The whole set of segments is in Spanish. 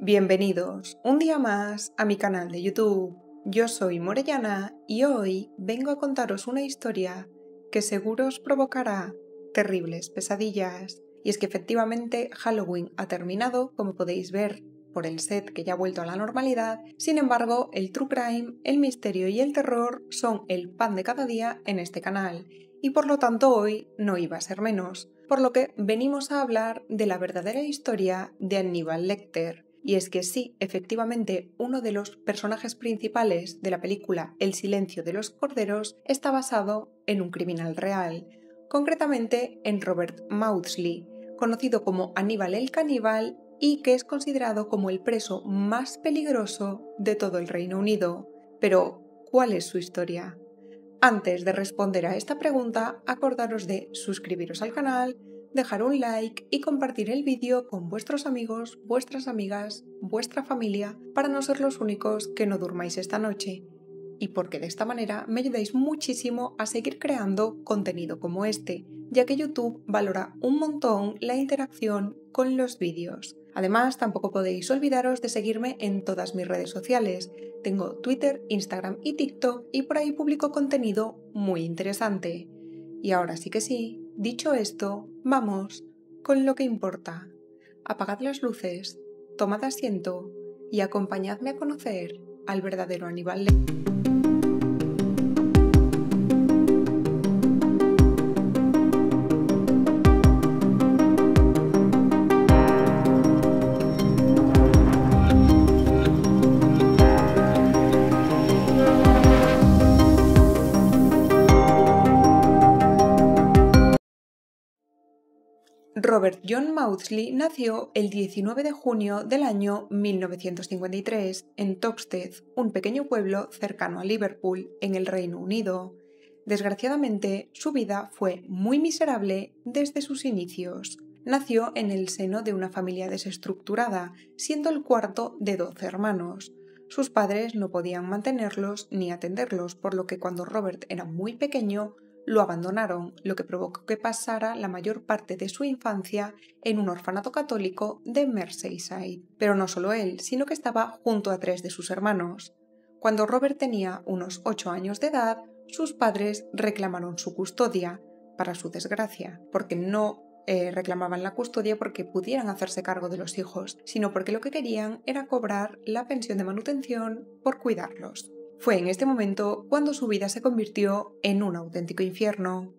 Bienvenidos un día más a mi canal de YouTube. Yo soy Morellana y hoy vengo a contaros una historia que seguro os provocará terribles pesadillas. Y es que efectivamente Halloween ha terminado, como podéis ver por el set que ya ha vuelto a la normalidad. Sin embargo, el true crime, el misterio y el terror son el pan de cada día en este canal y por lo tanto hoy no iba a ser menos. Por lo que venimos a hablar de la verdadera historia de Aníbal Lecter, y es que sí, efectivamente, uno de los personajes principales de la película El silencio de los corderos está basado en un criminal real, concretamente en Robert Maudsley, conocido como Aníbal el Caníbal y que es considerado como el preso más peligroso de todo el Reino Unido. Pero, ¿cuál es su historia? Antes de responder a esta pregunta, acordaros de suscribiros al canal, dejar un like y compartir el vídeo con vuestros amigos, vuestras amigas, vuestra familia, para no ser los únicos que no durmáis esta noche. Y porque de esta manera me ayudáis muchísimo a seguir creando contenido como este, ya que YouTube valora un montón la interacción con los vídeos. Además, tampoco podéis olvidaros de seguirme en todas mis redes sociales. Tengo Twitter, Instagram y TikTok y por ahí publico contenido muy interesante. Y ahora sí que sí, Dicho esto, vamos con lo que importa. Apagad las luces, tomad asiento y acompañadme a conocer al verdadero Aníbal Robert John Maudsley nació el 19 de junio del año 1953 en Toxteth, un pequeño pueblo cercano a Liverpool, en el Reino Unido. Desgraciadamente, su vida fue muy miserable desde sus inicios. Nació en el seno de una familia desestructurada, siendo el cuarto de 12 hermanos. Sus padres no podían mantenerlos ni atenderlos, por lo que cuando Robert era muy pequeño lo abandonaron, lo que provocó que pasara la mayor parte de su infancia en un orfanato católico de Merseyside. Pero no solo él, sino que estaba junto a tres de sus hermanos. Cuando Robert tenía unos ocho años de edad, sus padres reclamaron su custodia, para su desgracia, porque no eh, reclamaban la custodia porque pudieran hacerse cargo de los hijos, sino porque lo que querían era cobrar la pensión de manutención por cuidarlos. Fue en este momento cuando su vida se convirtió en un auténtico infierno.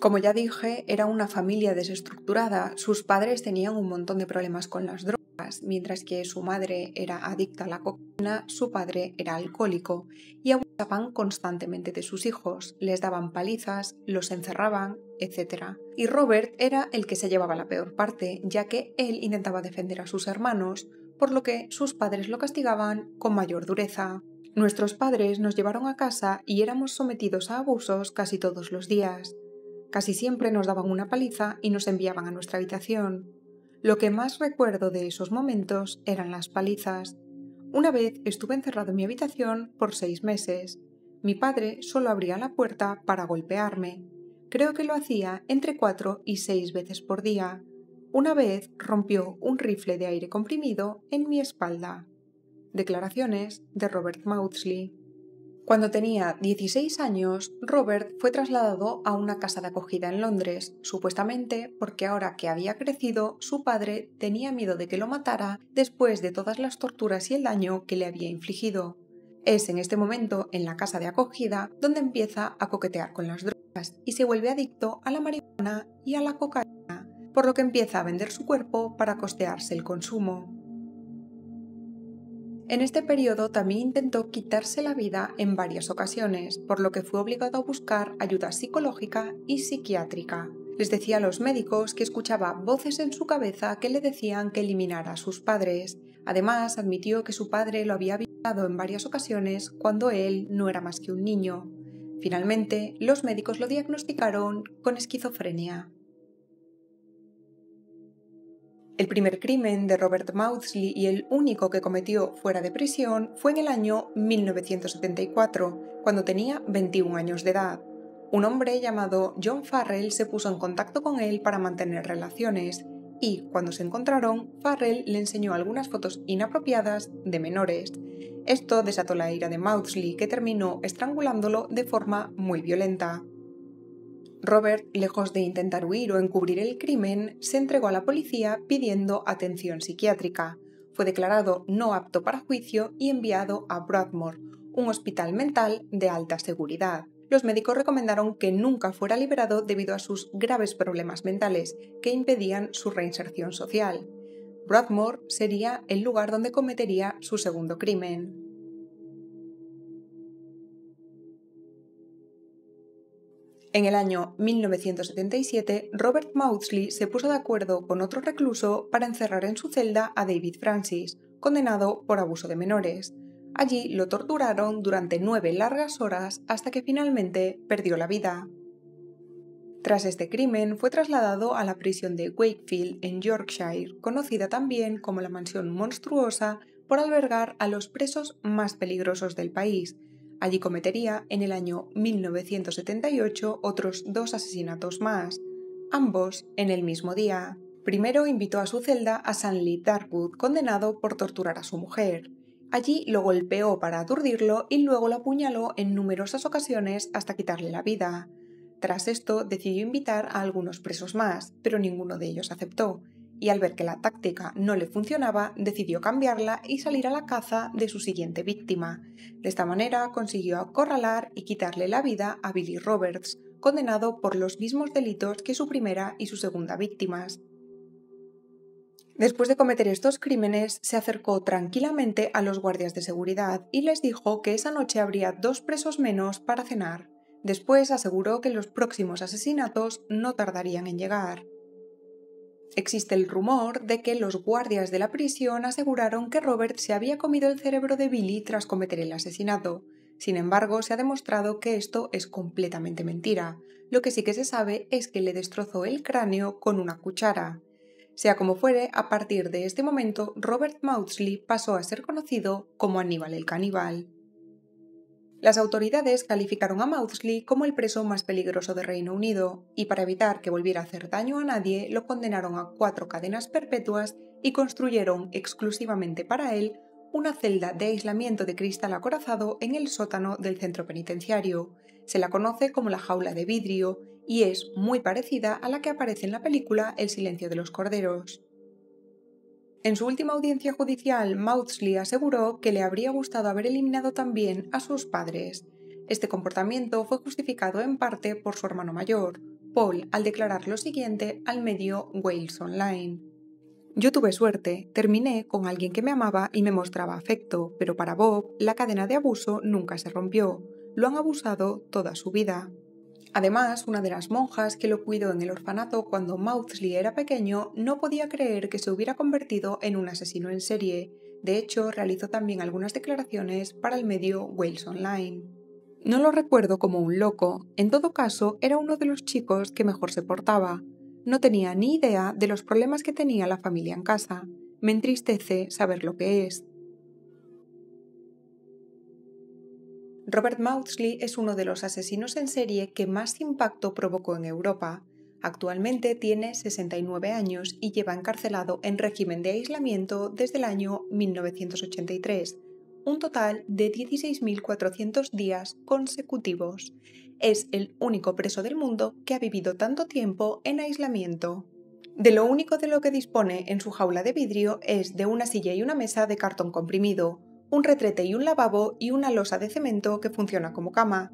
Como ya dije, era una familia desestructurada, sus padres tenían un montón de problemas con las drogas, mientras que su madre era adicta a la cocaína, su padre era alcohólico y abusaban constantemente de sus hijos, les daban palizas, los encerraban, etc. Y Robert era el que se llevaba la peor parte, ya que él intentaba defender a sus hermanos, por lo que sus padres lo castigaban con mayor dureza. Nuestros padres nos llevaron a casa y éramos sometidos a abusos casi todos los días. Casi siempre nos daban una paliza y nos enviaban a nuestra habitación. Lo que más recuerdo de esos momentos eran las palizas. Una vez estuve encerrado en mi habitación por seis meses. Mi padre solo abría la puerta para golpearme. Creo que lo hacía entre cuatro y seis veces por día. Una vez rompió un rifle de aire comprimido en mi espalda. Declaraciones de Robert Maudsley. Cuando tenía 16 años, Robert fue trasladado a una casa de acogida en Londres, supuestamente porque ahora que había crecido, su padre tenía miedo de que lo matara después de todas las torturas y el daño que le había infligido. Es en este momento, en la casa de acogida, donde empieza a coquetear con las drogas y se vuelve adicto a la marihuana y a la cocaína por lo que empieza a vender su cuerpo para costearse el consumo. En este periodo también intentó quitarse la vida en varias ocasiones, por lo que fue obligado a buscar ayuda psicológica y psiquiátrica. Les decía a los médicos que escuchaba voces en su cabeza que le decían que eliminara a sus padres. Además, admitió que su padre lo había violado en varias ocasiones cuando él no era más que un niño. Finalmente, los médicos lo diagnosticaron con esquizofrenia. El primer crimen de Robert Maudsley y el único que cometió fuera de prisión fue en el año 1974, cuando tenía 21 años de edad. Un hombre llamado John Farrell se puso en contacto con él para mantener relaciones y, cuando se encontraron, Farrell le enseñó algunas fotos inapropiadas de menores. Esto desató la ira de Maudsley, que terminó estrangulándolo de forma muy violenta. Robert, lejos de intentar huir o encubrir el crimen, se entregó a la policía pidiendo atención psiquiátrica. Fue declarado no apto para juicio y enviado a Broadmoor, un hospital mental de alta seguridad. Los médicos recomendaron que nunca fuera liberado debido a sus graves problemas mentales que impedían su reinserción social. Broadmoor sería el lugar donde cometería su segundo crimen. En el año 1977, Robert Maudsley se puso de acuerdo con otro recluso para encerrar en su celda a David Francis, condenado por abuso de menores. Allí lo torturaron durante nueve largas horas hasta que finalmente perdió la vida. Tras este crimen fue trasladado a la prisión de Wakefield en Yorkshire, conocida también como la Mansión Monstruosa por albergar a los presos más peligrosos del país, Allí cometería en el año 1978 otros dos asesinatos más, ambos en el mismo día. Primero invitó a su celda a Stanley Darkwood, condenado por torturar a su mujer. Allí lo golpeó para aturdirlo y luego lo apuñaló en numerosas ocasiones hasta quitarle la vida. Tras esto, decidió invitar a algunos presos más, pero ninguno de ellos aceptó, y al ver que la táctica no le funcionaba, decidió cambiarla y salir a la caza de su siguiente víctima. De esta manera consiguió acorralar y quitarle la vida a Billy Roberts, condenado por los mismos delitos que su primera y su segunda víctimas. Después de cometer estos crímenes, se acercó tranquilamente a los guardias de seguridad y les dijo que esa noche habría dos presos menos para cenar. Después aseguró que los próximos asesinatos no tardarían en llegar. Existe el rumor de que los guardias de la prisión aseguraron que Robert se había comido el cerebro de Billy tras cometer el asesinato. Sin embargo, se ha demostrado que esto es completamente mentira. Lo que sí que se sabe es que le destrozó el cráneo con una cuchara. Sea como fuere, a partir de este momento, Robert Maudsley pasó a ser conocido como Aníbal el Caníbal. Las autoridades calificaron a Maudsley como el preso más peligroso de Reino Unido y para evitar que volviera a hacer daño a nadie lo condenaron a cuatro cadenas perpetuas y construyeron exclusivamente para él una celda de aislamiento de cristal acorazado en el sótano del centro penitenciario. Se la conoce como la jaula de vidrio y es muy parecida a la que aparece en la película El silencio de los corderos. En su última audiencia judicial, Maudsley aseguró que le habría gustado haber eliminado también a sus padres. Este comportamiento fue justificado en parte por su hermano mayor, Paul, al declarar lo siguiente al medio Wales Online. Yo tuve suerte, terminé con alguien que me amaba y me mostraba afecto, pero para Bob la cadena de abuso nunca se rompió. Lo han abusado toda su vida. Además, una de las monjas que lo cuidó en el orfanato cuando Maudsley era pequeño no podía creer que se hubiera convertido en un asesino en serie. De hecho, realizó también algunas declaraciones para el medio Wales Online. No lo recuerdo como un loco, en todo caso era uno de los chicos que mejor se portaba. No tenía ni idea de los problemas que tenía la familia en casa. Me entristece saber lo que es. Robert Maudsley es uno de los asesinos en serie que más impacto provocó en Europa. Actualmente tiene 69 años y lleva encarcelado en régimen de aislamiento desde el año 1983, un total de 16.400 días consecutivos. Es el único preso del mundo que ha vivido tanto tiempo en aislamiento. De lo único de lo que dispone en su jaula de vidrio es de una silla y una mesa de cartón comprimido, un retrete y un lavabo y una losa de cemento que funciona como cama.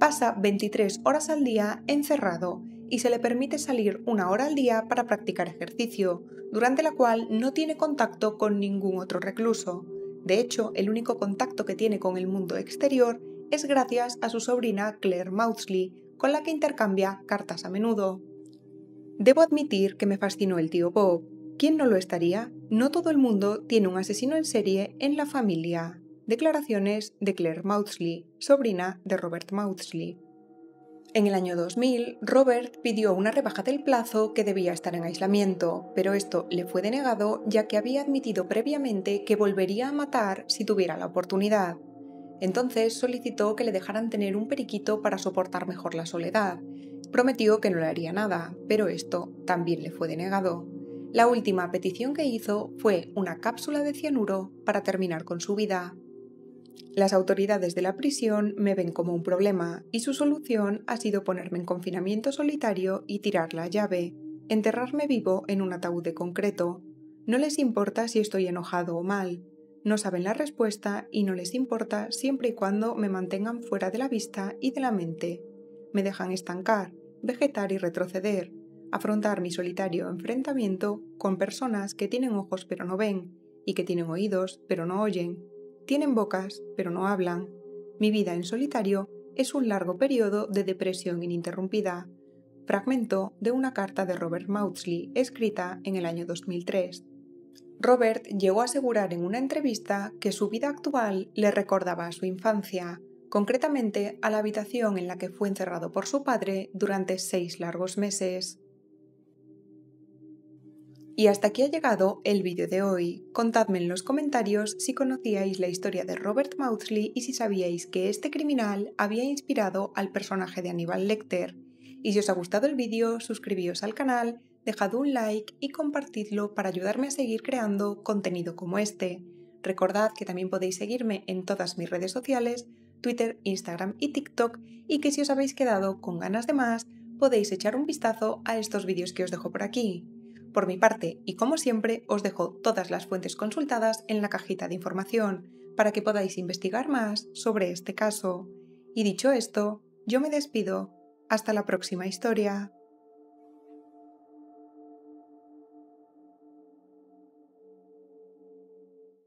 Pasa 23 horas al día encerrado y se le permite salir una hora al día para practicar ejercicio, durante la cual no tiene contacto con ningún otro recluso. De hecho, el único contacto que tiene con el mundo exterior es gracias a su sobrina Claire Maudsley, con la que intercambia cartas a menudo. Debo admitir que me fascinó el tío Bob. ¿Quién no lo estaría? No todo el mundo tiene un asesino en serie en la familia. Declaraciones de Claire Maudsley, sobrina de Robert Maudsley. En el año 2000, Robert pidió una rebaja del plazo que debía estar en aislamiento, pero esto le fue denegado ya que había admitido previamente que volvería a matar si tuviera la oportunidad. Entonces solicitó que le dejaran tener un periquito para soportar mejor la soledad. Prometió que no le haría nada, pero esto también le fue denegado. La última petición que hizo fue una cápsula de cianuro para terminar con su vida. Las autoridades de la prisión me ven como un problema y su solución ha sido ponerme en confinamiento solitario y tirar la llave, enterrarme vivo en un ataúd de concreto. No les importa si estoy enojado o mal, no saben la respuesta y no les importa siempre y cuando me mantengan fuera de la vista y de la mente. Me dejan estancar, vegetar y retroceder, afrontar mi solitario enfrentamiento con personas que tienen ojos pero no ven, y que tienen oídos pero no oyen, tienen bocas pero no hablan. Mi vida en solitario es un largo periodo de depresión ininterrumpida. Fragmento de una carta de Robert Maudsley escrita en el año 2003. Robert llegó a asegurar en una entrevista que su vida actual le recordaba a su infancia, concretamente a la habitación en la que fue encerrado por su padre durante seis largos meses. Y hasta aquí ha llegado el vídeo de hoy. Contadme en los comentarios si conocíais la historia de Robert Mousley y si sabíais que este criminal había inspirado al personaje de Aníbal Lecter. Y si os ha gustado el vídeo, suscribíos al canal, dejad un like y compartidlo para ayudarme a seguir creando contenido como este. Recordad que también podéis seguirme en todas mis redes sociales, Twitter, Instagram y TikTok, y que si os habéis quedado con ganas de más, podéis echar un vistazo a estos vídeos que os dejo por aquí. Por mi parte, y como siempre, os dejo todas las fuentes consultadas en la cajita de información para que podáis investigar más sobre este caso. Y dicho esto, yo me despido. Hasta la próxima historia.